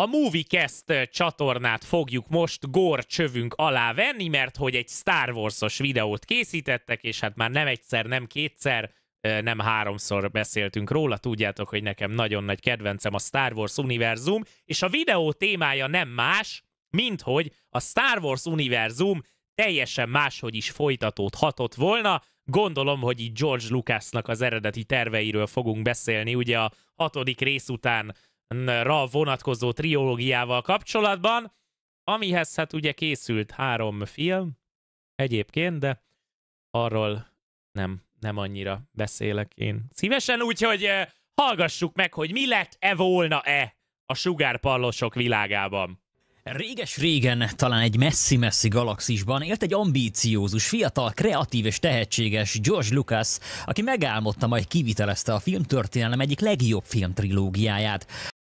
A MovieCast csatornát fogjuk most csövünk alá venni, mert hogy egy Star Wars-os videót készítettek, és hát már nem egyszer, nem kétszer, nem háromszor beszéltünk róla, tudjátok, hogy nekem nagyon nagy kedvencem a Star Wars univerzum, és a videó témája nem más, mint hogy a Star Wars univerzum teljesen máshogy is folytatódhatott volna, Gondolom, hogy itt George Lucasnak az eredeti terveiről fogunk beszélni, ugye a hatodik rész után ra vonatkozó triológiával kapcsolatban, amihez hát ugye készült három film egyébként, de arról nem, nem annyira beszélek én szívesen, úgyhogy eh, hallgassuk meg, hogy mi lett-e volna-e a sugárpallosok világában. Réges-régen, talán egy messzi-messzi galaxisban élt egy ambíciózus, fiatal, kreatív és tehetséges George Lucas, aki megálmodta, majd kivitelezte a filmtörténelem egyik legjobb filmtrilógiáját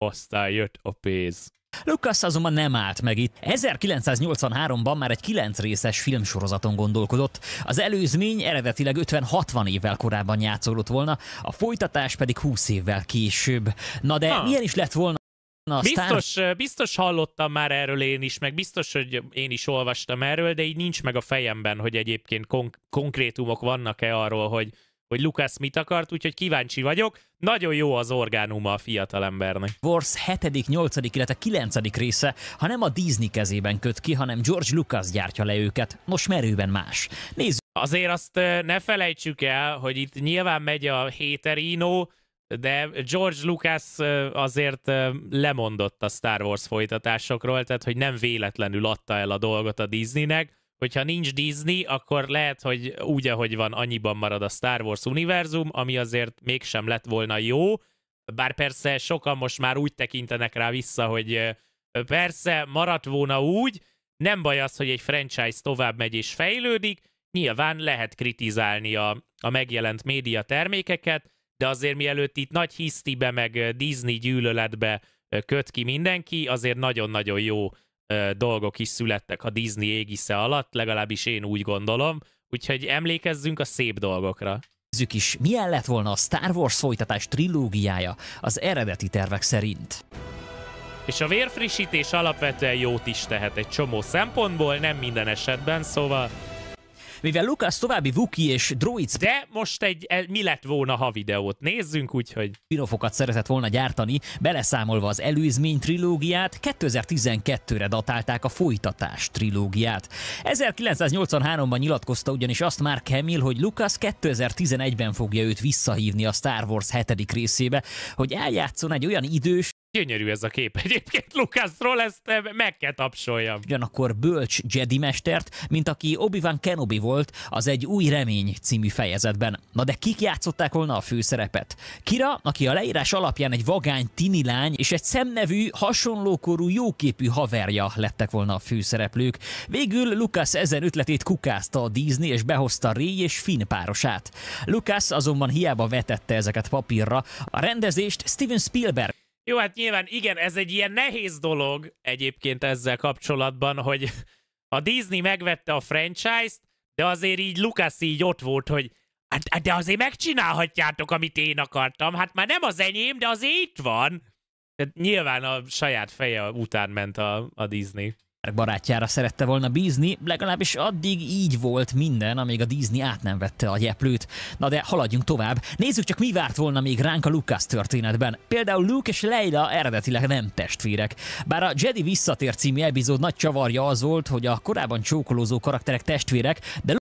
aztán jött a pénz. Lucas azonban nem állt meg itt. 1983-ban már egy 9 részes filmsorozaton gondolkodott. Az előzmény eredetileg 50-60 évvel korábban játszódott volna, a folytatás pedig 20 évvel később. Na de ha. milyen is lett volna Na, biztos, eh, biztos hallottam már erről én is, meg biztos, hogy én is olvastam erről, de így nincs meg a fejemben, hogy egyébként konk- konkrétumok vannak-e arról, hogy hogy Lukasz mit akart, úgyhogy kíváncsi vagyok. Nagyon jó az orgánuma a fiatalembernek. Wars 7., 8., illetve 9. része, ha nem a Disney kezében köt ki, hanem George Lucas gyártja le őket. Most merőben más. Nézzük. Azért azt ne felejtsük el, hogy itt nyilván megy a héterínó, de George Lucas azért lemondott a Star Wars folytatásokról, tehát hogy nem véletlenül adta el a dolgot a Disneynek, hogyha nincs Disney, akkor lehet, hogy úgy, ahogy van, annyiban marad a Star Wars univerzum, ami azért mégsem lett volna jó, bár persze sokan most már úgy tekintenek rá vissza, hogy persze maradt volna úgy, nem baj az, hogy egy franchise tovább megy és fejlődik, nyilván lehet kritizálni a, a megjelent média termékeket, de azért mielőtt itt nagy hisztibe meg Disney gyűlöletbe köt ki mindenki, azért nagyon-nagyon jó dolgok is születtek a Disney égisze alatt, legalábbis én úgy gondolom, úgyhogy emlékezzünk a szép dolgokra. Nézzük is, milyen lett volna a Star Wars folytatás trilógiája az eredeti tervek szerint. És a vérfrissítés alapvetően jót is tehet egy csomó szempontból, nem minden esetben, szóval mivel Lucas további Vuki és Droids... De most egy mi lett volna, ha videót nézzünk, úgyhogy... ...pinofokat szeretett volna gyártani, beleszámolva az előzmény trilógiát, 2012-re datálták a folytatás trilógiát. 1983-ban nyilatkozta ugyanis azt már Kemil, hogy Lucas 2011-ben fogja őt visszahívni a Star Wars 7. részébe, hogy eljátszon egy olyan idős, Gyönyörű ez a kép egyébként Lukászról, ezt eh, meg kell tapsoljam. Ugyanakkor bölcs Jedi mestert, mint aki Obi-Wan Kenobi volt az Egy új remény című fejezetben. Na de kik játszották volna a főszerepet? Kira, aki a leírás alapján egy vagány tini lány és egy szemnevű, hasonlókorú, jóképű haverja lettek volna a főszereplők. Végül Lukász ezen ötletét kukázta a Disney és behozta Ray és Finn párosát. Lukász azonban hiába vetette ezeket papírra, a rendezést Steven Spielberg jó, hát nyilván igen, ez egy ilyen nehéz dolog egyébként ezzel kapcsolatban, hogy a Disney megvette a franchise-t, de azért így Lucas így ott volt, hogy hát, hát de azért megcsinálhatjátok, amit én akartam. Hát már nem az enyém, de azért itt van. Tehát nyilván a saját feje után ment a, a Disney barátjára szerette volna bízni, legalábbis addig így volt minden, amíg a Disney át nem vette a gyeplőt. Na de haladjunk tovább, nézzük csak mi várt volna még ránk a Lucas történetben. Például Luke és Leila eredetileg nem testvérek. Bár a Jedi visszatér című epizód nagy csavarja az volt, hogy a korábban csókolózó karakterek testvérek, de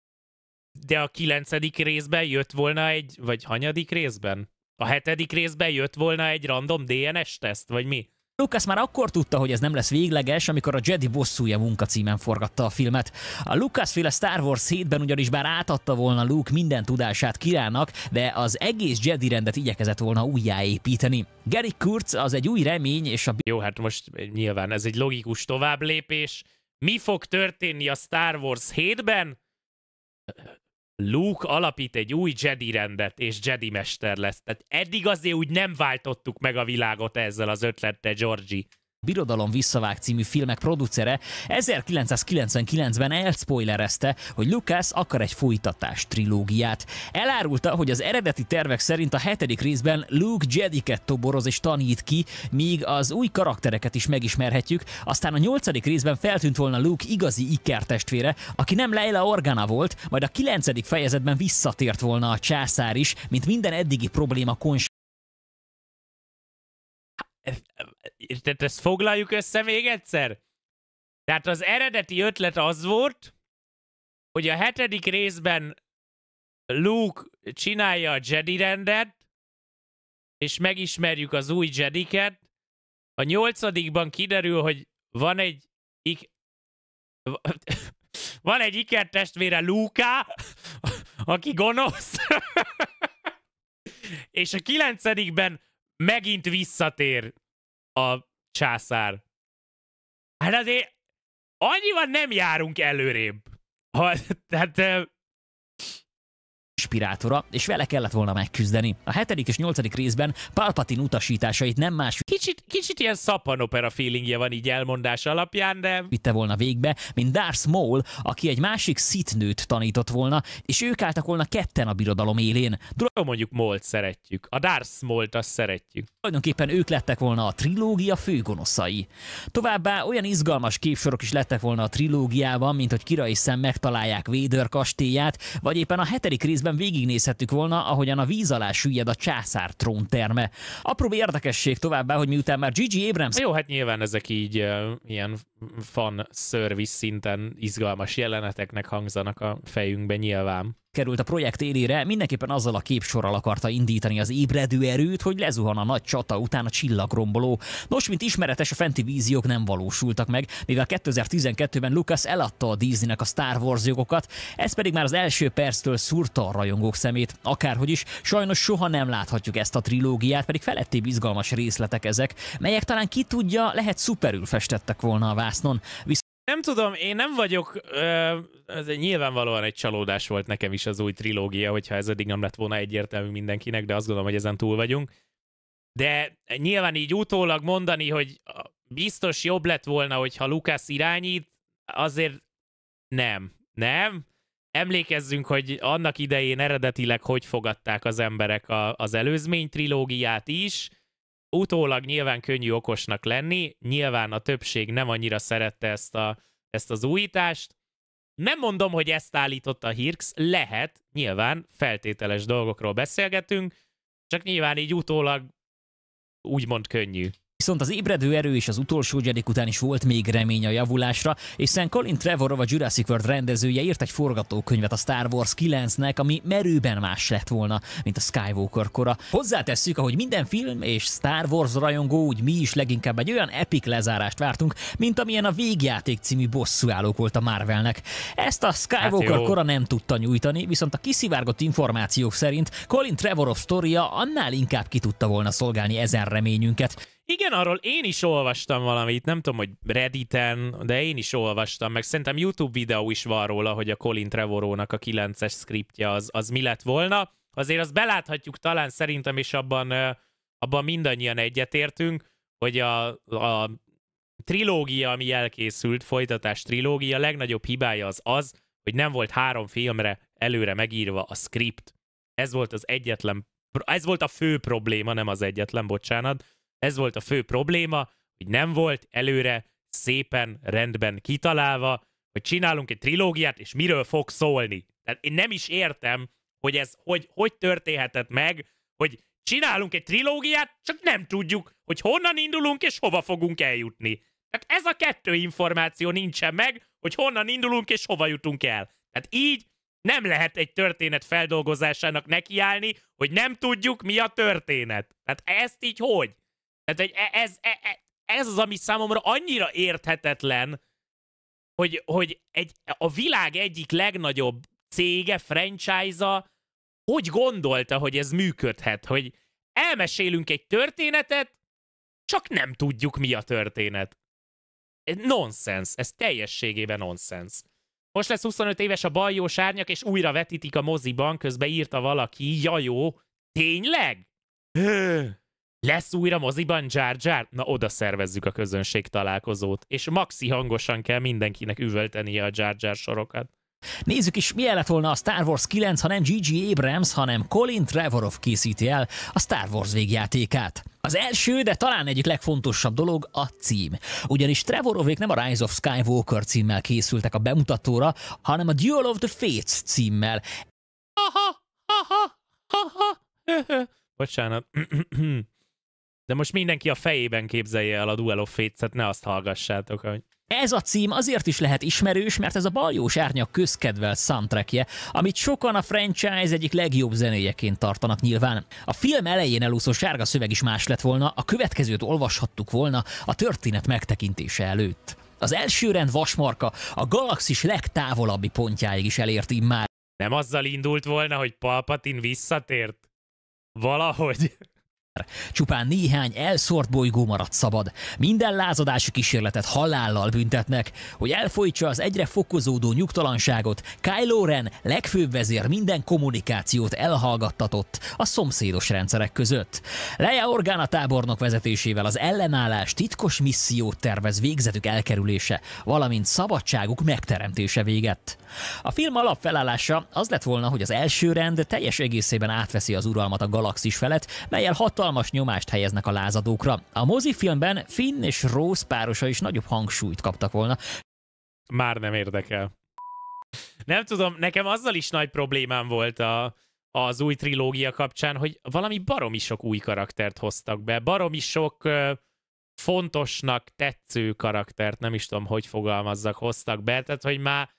de a kilencedik részben jött volna egy, vagy hanyadik részben? A hetedik részben jött volna egy random DNS teszt, vagy mi? Lucas már akkor tudta, hogy ez nem lesz végleges, amikor a Jedi bosszúja munkacímen forgatta a filmet. A féle Star Wars 7-ben ugyanis bár átadta volna Luke minden tudását királynak, de az egész Jedi rendet igyekezett volna újjáépíteni. Gary Kurtz az egy új remény, és a... Jó, hát most nyilván ez egy logikus továbblépés. Mi fog történni a Star Wars 7-ben? Luke alapít egy új Jedi rendet, és Jedi mester lesz. Tehát eddig azért úgy nem váltottuk meg a világot ezzel az ötlettel, Georgi. Birodalom visszavág című filmek producere 1999-ben elspoilerezte, hogy Lucas akar egy folytatás trilógiát. Elárulta, hogy az eredeti tervek szerint a hetedik részben Luke Jediket toboroz és tanít ki, míg az új karaktereket is megismerhetjük, aztán a nyolcadik részben feltűnt volna Luke igazi Iker testvére, aki nem Leila Organa volt, majd a kilencedik fejezetben visszatért volna a császár is, mint minden eddigi probléma kons tehát ezt foglaljuk össze még egyszer? Tehát az eredeti ötlet az volt, hogy a hetedik részben Luke csinálja a Jedi rendet, és megismerjük az új Jediket. A nyolcadikban kiderül, hogy van egy ik... van egy ikertestvére Luka, aki gonosz. és a kilencedikben megint visszatér a császár. Hát azért annyival nem járunk előrébb. Ha, tehát és vele kellett volna megküzdeni. A hetedik és nyolcadik részben Palpatine utasításait nem más kicsit, kicsit ilyen szappanopera feelingje van így elmondás alapján, de... Vitte volna végbe, mint Darth Maul, aki egy másik szitnőt tanított volna, és ők álltak volna ketten a birodalom élén. Tudom, mondjuk Moll-t szeretjük. A Darth t azt szeretjük. Tulajdonképpen ők lettek volna a trilógia főgonoszai. Továbbá olyan izgalmas képsorok is lettek volna a trilógiában, mint hogy Kira és Sam megtalálják Vader kastélyát, vagy éppen a hetedik részben végignézhettük volna, ahogyan a víz alá süllyed a császár trónterme. Apró érdekesség továbbá, hogy mi miután már Gigi Abrams... Jó, hát nyilván ezek így uh, ilyen fan service szinten izgalmas jeleneteknek hangzanak a fejünkben nyilván került a projekt élére, mindenképpen azzal a képsorral akarta indítani az ébredő erőt, hogy lezuhan a nagy csata után a csillagromboló. Nos, mint ismeretes, a fenti víziók nem valósultak meg, mivel 2012-ben Lucas eladta a Disneynek a Star Wars jogokat, ez pedig már az első perctől szúrta a rajongók szemét. Akárhogy is, sajnos soha nem láthatjuk ezt a trilógiát, pedig felettébb izgalmas részletek ezek, melyek talán ki tudja, lehet szuperül festettek volna a vásznon. Nem tudom, én nem vagyok, ö, ez nyilvánvalóan egy csalódás volt nekem is az új trilógia, hogyha ez eddig nem lett volna egyértelmű mindenkinek, de azt gondolom, hogy ezen túl vagyunk. De nyilván így utólag mondani, hogy biztos jobb lett volna, hogyha Lukás irányít, azért nem. Nem? Emlékezzünk, hogy annak idején eredetileg hogy fogadták az emberek a, az előzmény trilógiát is, utólag nyilván könnyű okosnak lenni, nyilván a többség nem annyira szerette ezt, a, ezt az újítást. Nem mondom, hogy ezt állította a Hirx, lehet, nyilván feltételes dolgokról beszélgetünk, csak nyilván így utólag úgymond könnyű Viszont az ébredő erő és az utolsó gyerek után is volt még remény a javulásra, hiszen Colin Trevorrow, a Jurassic World rendezője írt egy forgatókönyvet a Star Wars 9-nek, ami merőben más lett volna, mint a Skywalker kora. Hozzátesszük, ahogy minden film és Star Wars rajongó, úgy mi is leginkább egy olyan epik lezárást vártunk, mint amilyen a Végjáték című bosszúállók volt a Marvelnek. Ezt a Skywalker hát kora nem tudta nyújtani, viszont a kiszivárgott információk szerint Colin Trevorrow sztoria annál inkább ki tudta volna szolgálni ezen reményünket. Igen, arról én is olvastam valamit, nem tudom, hogy Redditen, de én is olvastam, meg szerintem YouTube videó is van róla, hogy a Colin Trevorónak a 9-es szkriptje az, az mi lett volna. Azért azt beláthatjuk talán szerintem, és abban, abban mindannyian egyetértünk, hogy a, a trilógia, ami elkészült, folytatás trilógia, legnagyobb hibája az az, hogy nem volt három filmre előre megírva a skript. Ez volt az egyetlen, ez volt a fő probléma, nem az egyetlen, bocsánat, ez volt a fő probléma, hogy nem volt előre szépen rendben kitalálva, hogy csinálunk egy trilógiát, és miről fog szólni. Tehát én nem is értem, hogy ez hogy, hogy történhetett meg, hogy csinálunk egy trilógiát, csak nem tudjuk, hogy honnan indulunk és hova fogunk eljutni. Tehát ez a kettő információ nincsen meg, hogy honnan indulunk és hova jutunk el. Tehát így nem lehet egy történet feldolgozásának nekiállni, hogy nem tudjuk, mi a történet. Tehát ezt így hogy? Tehát egy, e- ez, ez, e- ez az, ami számomra annyira érthetetlen, hogy, hogy egy, a világ egyik legnagyobb cége, franchise-a, hogy gondolta, hogy ez működhet, hogy elmesélünk egy történetet, csak nem tudjuk, mi a történet. Nonsens, ez teljességében nonsens. Most lesz 25 éves a baljós árnyak, és újra vetítik a moziban, közben írta valaki, jajó, tényleg? Lesz újra moziban Jar Jar? Na oda szervezzük a közönség találkozót. És maxi hangosan kell mindenkinek üvöltenie a Jar Jar sorokat. Nézzük is, milyen lett volna a Star Wars 9, ha nem G.G. Abrams, hanem Colin Trevorov készíti el a Star Wars végjátékát. Az első, de talán egyik legfontosabb dolog a cím. Ugyanis Trevorovék nem a Rise of Skywalker címmel készültek a bemutatóra, hanem a Duel of the Fates címmel. Aha, aha, aha, aha. Bocsánat. De most mindenki a fejében képzelje el a Duel of Fates-et, ne azt hallgassátok, hogy... Ez a cím azért is lehet ismerős, mert ez a baljós árnyak közkedvel soundtrackje, amit sokan a franchise egyik legjobb zenéjeként tartanak nyilván. A film elején elúszó sárga szöveg is más lett volna, a következőt olvashattuk volna a történet megtekintése előtt. Az első rend vasmarka a galaxis legtávolabbi pontjáig is elért immár. Nem azzal indult volna, hogy Palpatine visszatért? Valahogy. Csupán néhány elszórt bolygó maradt szabad. Minden lázadási kísérletet halállal büntetnek, hogy elfolytsa az egyre fokozódó nyugtalanságot. Kylo Ren legfőbb vezér minden kommunikációt elhallgattatott a szomszédos rendszerek között. Leia Organa tábornok vezetésével az ellenállás titkos missziót tervez végzetük elkerülése, valamint szabadságuk megteremtése véget. A film alapfelállása az lett volna, hogy az első rend teljes egészében átveszi az uralmat a galaxis felett, melyel hatal hatalmas nyomást helyeznek a lázadókra. A mozifilmben Finn és Rose párosa is nagyobb hangsúlyt kaptak volna. Már nem érdekel. Nem tudom, nekem azzal is nagy problémám volt a, az új trilógia kapcsán, hogy valami baromi sok új karaktert hoztak be, baromi sok ö, fontosnak tetsző karaktert, nem is tudom, hogy fogalmazzak, hoztak be, tehát hogy már,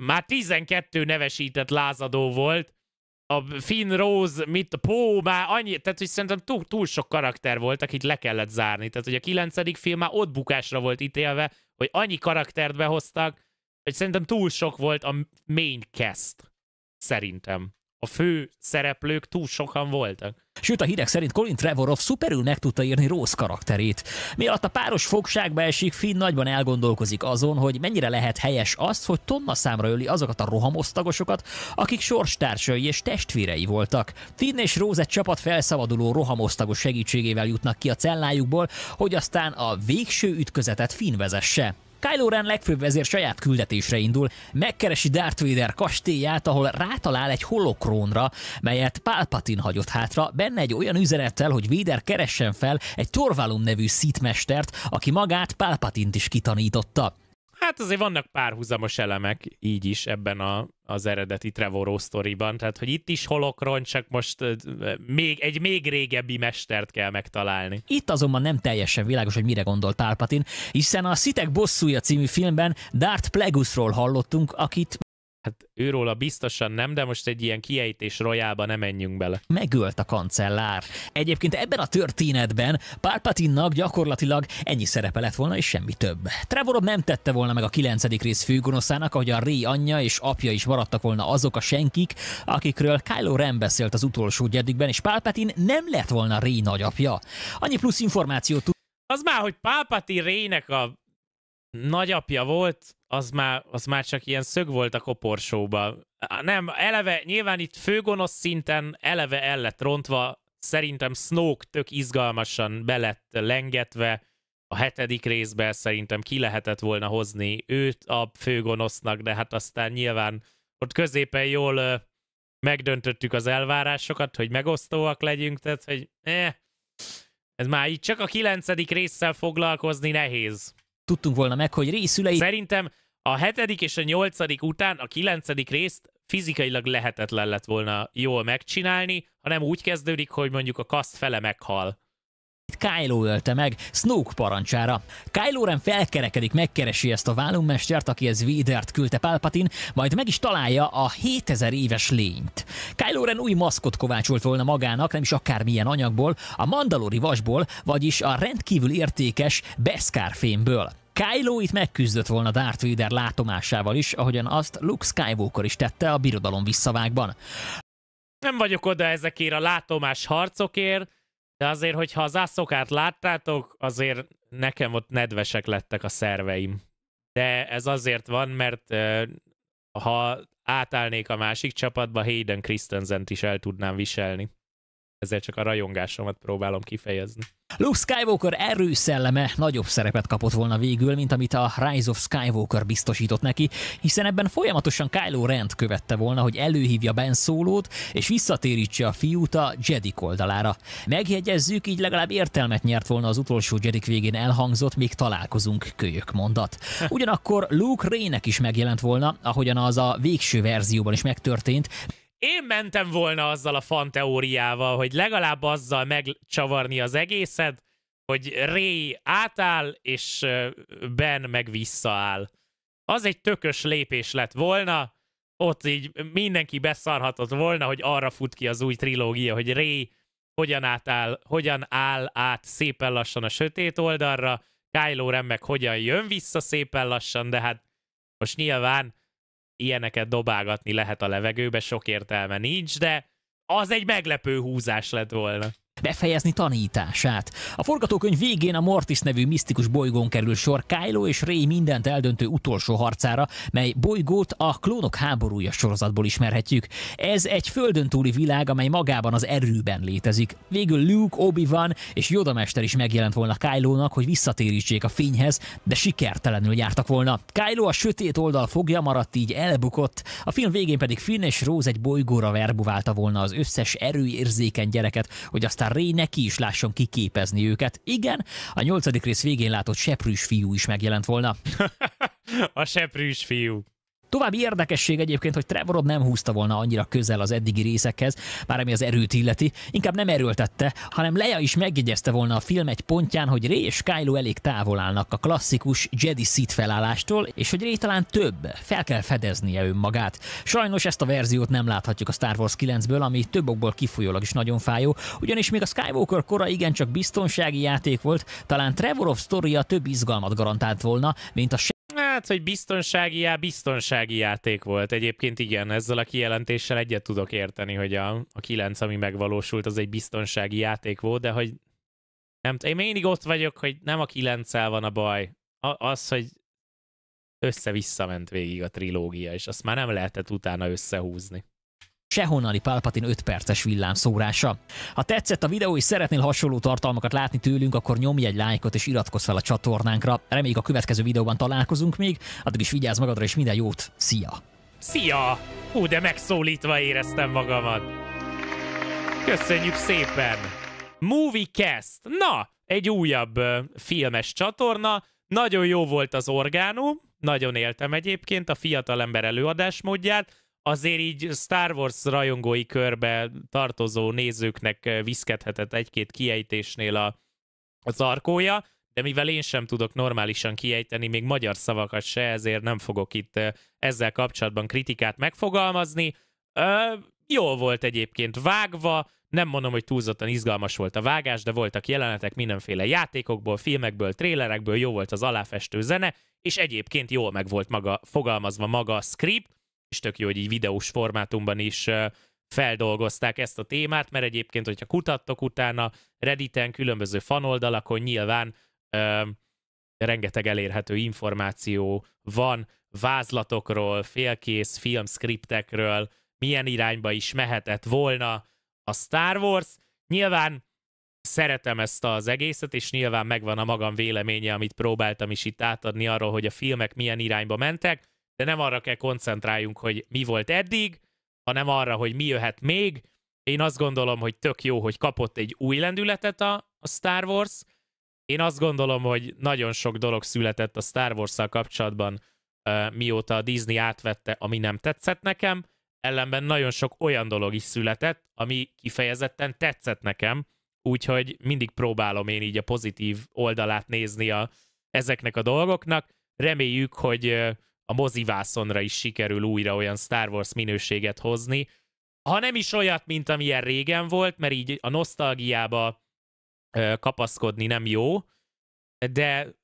már 12 nevesített lázadó volt, a Finn Rose, mit, Pó, már annyi, tehát hogy szerintem túl, túl sok karakter volt, akit le kellett zárni. Tehát, hogy a kilencedik film már ott bukásra volt ítélve, hogy annyi karaktert behoztak, hogy szerintem túl sok volt a main cast. Szerintem a fő szereplők túl sokan voltak. Sőt, a hírek szerint Colin Trevorov szuperül meg tudta írni Rose karakterét. Mi alatt a páros fogságba esik, Finn nagyban elgondolkozik azon, hogy mennyire lehet helyes az, hogy tonna számra öli azokat a rohamosztagosokat, akik sorstársai és testvérei voltak. Finn és Rose egy csapat felszabaduló rohamosztagos segítségével jutnak ki a cellájukból, hogy aztán a végső ütközetet Finn vezesse. Kylo Ren legfőbb vezér saját küldetésre indul, megkeresi Darth Vader kastélyát, ahol rátalál egy holokrónra, melyet Palpatine hagyott hátra, benne egy olyan üzenettel, hogy Vader keressen fel egy Torvalum nevű szítmestert, aki magát Palpatint is kitanította hát azért vannak párhuzamos elemek így is ebben a, az eredeti Trevor sztoriban, tehát hogy itt is holokron, csak most még, egy még régebbi mestert kell megtalálni. Itt azonban nem teljesen világos, hogy mire gondol Pálpatin, hiszen a Szitek bosszúja című filmben Dart Plegusról hallottunk, akit Hát őróla biztosan nem, de most egy ilyen kiejtés rojába nem menjünk bele. Megölt a kancellár. Egyébként ebben a történetben Pálpatinnak gyakorlatilag ennyi szerepe lett volna, és semmi több. Trevor nem tette volna meg a kilencedik rész főgonoszának, ahogy a Ray anyja és apja is maradtak volna azok a senkik, akikről Kylo Ren beszélt az utolsó gyedikben, és Pálpatin nem lett volna Ray nagyapja. Annyi plusz információt tud... Az már, hogy Pálpatin Rének a nagyapja volt, az már, az már csak ilyen szög volt a koporsóba. Nem, eleve, nyilván itt főgonosz szinten eleve el lett rontva, szerintem Snoke tök izgalmasan belett lengetve, a hetedik részben szerintem ki lehetett volna hozni őt a főgonosznak, de hát aztán nyilván ott középen jól megdöntöttük az elvárásokat, hogy megosztóak legyünk, tehát hogy eh, ez már így csak a kilencedik résszel foglalkozni nehéz tudtunk volna meg, hogy részülei... Szerintem a hetedik és a nyolcadik után a kilencedik részt fizikailag lehetetlen lett volna jól megcsinálni, hanem úgy kezdődik, hogy mondjuk a kaszt fele meghal. Kylo ölte meg Snoke parancsára. Kylo Ren felkerekedik, megkeresi ezt a vállummestert, aki ez Védert küldte Palpatine, majd meg is találja a 7000 éves lényt. Kylo Ren új maszkot kovácsolt volna magának, nem is akármilyen anyagból, a mandalori vasból, vagyis a rendkívül értékes fémből. Kylo itt megküzdött volna Darth Vader látomásával is, ahogyan azt Luke Skywalker is tette a birodalom visszavágban. Nem vagyok oda ezekért a látomás harcokért, de azért, hogyha az ászokát láttátok, azért nekem ott nedvesek lettek a szerveim. De ez azért van, mert ha átállnék a másik csapatba, Hayden Christensent is el tudnám viselni. Ezért csak a rajongásomat próbálom kifejezni. Luke Skywalker erőszelleme nagyobb szerepet kapott volna végül, mint amit a Rise of Skywalker biztosított neki, hiszen ebben folyamatosan Kylo Rent követte volna, hogy előhívja Ben Szólót, és visszatérítse a fiút a Jedi oldalára. Megjegyezzük, így legalább értelmet nyert volna az utolsó Jedik végén elhangzott, még találkozunk kölyök mondat. Ugyanakkor Luke Rének is megjelent volna, ahogyan az a végső verzióban is megtörtént, én mentem volna azzal a fanteóriával, hogy legalább azzal megcsavarni az egészet, hogy Ray átáll, és Ben meg visszaáll. Az egy tökös lépés lett volna, ott így mindenki beszarhatott volna, hogy arra fut ki az új trilógia, hogy Ré hogyan átáll, hogyan áll át szépen lassan a sötét oldalra, Kylo Ren meg hogyan jön vissza szépen lassan, de hát most nyilván ilyeneket dobálgatni lehet a levegőbe, sok értelme nincs, de az egy meglepő húzás lett volna befejezni tanítását. A forgatókönyv végén a Mortis nevű misztikus bolygón kerül sor Kylo és Rey mindent eldöntő utolsó harcára, mely bolygót a Klónok háborúja sorozatból ismerhetjük. Ez egy földön túli világ, amely magában az erőben létezik. Végül Luke, Obi-Wan és Yoda mester is megjelent volna Kylo-nak, hogy visszatérítsék a fényhez, de sikertelenül jártak volna. Kylo a sötét oldal fogja maradt, így elbukott. A film végén pedig Finn és Rose egy bolygóra verbuválta volna az összes erőérzéken gyereket, hogy aztán aztán Ray neki is lásson kiképezni őket. Igen, a nyolcadik rész végén látott seprűs fiú is megjelent volna. a seprűs fiú. További érdekesség egyébként, hogy Trevorod nem húzta volna annyira közel az eddigi részekhez, bár ami az erőt illeti, inkább nem erőltette, hanem Leia is megjegyezte volna a film egy pontján, hogy Ré és Kylo elég távol állnak a klasszikus Jedi Sith felállástól, és hogy Ré talán több, fel kell fedeznie önmagát. Sajnos ezt a verziót nem láthatjuk a Star Wars 9-ből, ami több okból kifolyólag is nagyon fájó, ugyanis még a Skywalker kora igencsak biztonsági játék volt, talán Trevorov sztoria több izgalmat garantált volna, mint a Hát, hogy biztonsági, já, biztonsági játék volt. Egyébként igen, ezzel a kijelentéssel egyet tudok érteni, hogy a, a kilenc, ami megvalósult, az egy biztonsági játék volt, de hogy nem én mindig ott vagyok, hogy nem a kilenccel van a baj. A, az, hogy össze visszament végig a trilógia, és azt már nem lehetett utána összehúzni. Sehonnali Palpatin 5 perces szórása. Ha tetszett a videó és szeretnél hasonló tartalmakat látni tőlünk, akkor nyomj egy lájkot és iratkozz fel a csatornánkra. Reméljük a következő videóban találkozunk még, addig is vigyázz magadra és minden jót, szia! Szia! Hú, de megszólítva éreztem magamat. Köszönjük szépen! Movie Cast. Na, egy újabb uh, filmes csatorna. Nagyon jó volt az orgánum, nagyon éltem egyébként a fiatalember előadásmódját azért így Star Wars rajongói körbe tartozó nézőknek eh, viszkedhetett egy-két kiejtésnél a, a zarkója, de mivel én sem tudok normálisan kiejteni még magyar szavakat se, ezért nem fogok itt eh, ezzel kapcsolatban kritikát megfogalmazni. Ö, jó volt egyébként vágva, nem mondom, hogy túlzottan izgalmas volt a vágás, de voltak jelenetek mindenféle játékokból, filmekből, trélerekből, jó volt az aláfestő zene, és egyébként jól meg volt maga, fogalmazva maga a script, és tök jó, hogy így videós formátumban is feldolgozták ezt a témát, mert egyébként, hogyha kutattok utána Redditen, különböző fanoldalakon nyilván ö, rengeteg elérhető információ van vázlatokról, félkész filmskriptekről, milyen irányba is mehetett volna a Star Wars. Nyilván szeretem ezt az egészet, és nyilván megvan a magam véleménye, amit próbáltam is itt átadni arról, hogy a filmek milyen irányba mentek de nem arra kell koncentráljunk, hogy mi volt eddig, hanem arra, hogy mi jöhet még. Én azt gondolom, hogy tök jó, hogy kapott egy új lendületet a, a Star Wars. Én azt gondolom, hogy nagyon sok dolog született a Star Wars-szal kapcsolatban, mióta a Disney átvette, ami nem tetszett nekem, ellenben nagyon sok olyan dolog is született, ami kifejezetten tetszett nekem, úgyhogy mindig próbálom én így a pozitív oldalát nézni a, ezeknek a dolgoknak. Reméljük, hogy a mozivászonra is sikerül újra olyan Star Wars minőséget hozni, ha nem is olyat, mint amilyen régen volt, mert így a nosztalgiába kapaszkodni nem jó, de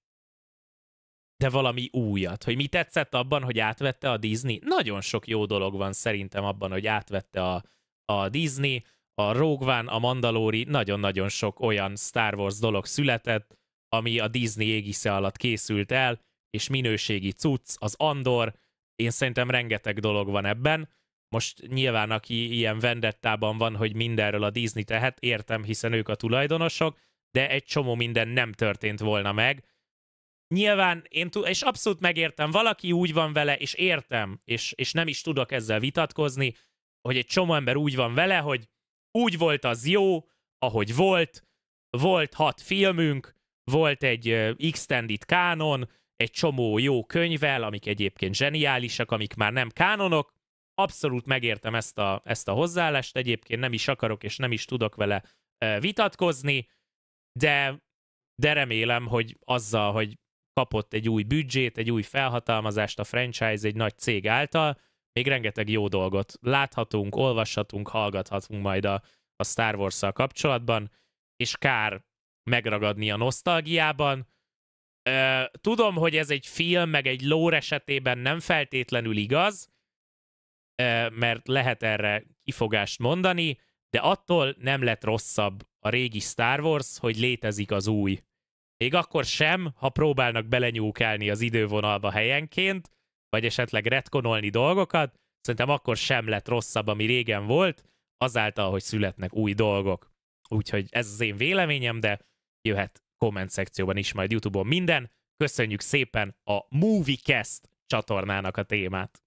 de valami újat. Hogy mi tetszett abban, hogy átvette a Disney? Nagyon sok jó dolog van szerintem abban, hogy átvette a, a Disney, a Rogue One, a Mandalori, nagyon-nagyon sok olyan Star Wars dolog született, ami a Disney égisze alatt készült el, és minőségi cucc, az Andor, én szerintem rengeteg dolog van ebben. Most nyilván, aki ilyen vendettában van, hogy mindenről a Disney tehet, értem, hiszen ők a tulajdonosok, de egy csomó minden nem történt volna meg. Nyilván, én t- és abszolút megértem, valaki úgy van vele, és értem, és, és nem is tudok ezzel vitatkozni, hogy egy csomó ember úgy van vele, hogy úgy volt az jó, ahogy volt, volt hat filmünk, volt egy uh, extended kánon, egy csomó jó könyvvel, amik egyébként zseniálisak, amik már nem kánonok. Abszolút megértem ezt a, ezt a hozzáállást, egyébként nem is akarok és nem is tudok vele vitatkozni, de, de remélem, hogy azzal, hogy kapott egy új büdzsét, egy új felhatalmazást a franchise egy nagy cég által, még rengeteg jó dolgot láthatunk, olvashatunk, hallgathatunk majd a, a Star Wars-szal kapcsolatban, és kár megragadni a nosztalgiában, Tudom, hogy ez egy film, meg egy lór esetében nem feltétlenül igaz, mert lehet erre kifogást mondani, de attól nem lett rosszabb a régi Star Wars, hogy létezik az új. Még akkor sem, ha próbálnak belenyúkálni az idővonalba helyenként, vagy esetleg retkonolni dolgokat, szerintem akkor sem lett rosszabb, ami régen volt, azáltal, hogy születnek új dolgok. Úgyhogy ez az én véleményem, de jöhet komment szekcióban is, majd YouTube-on minden. Köszönjük szépen a MovieCast csatornának a témát.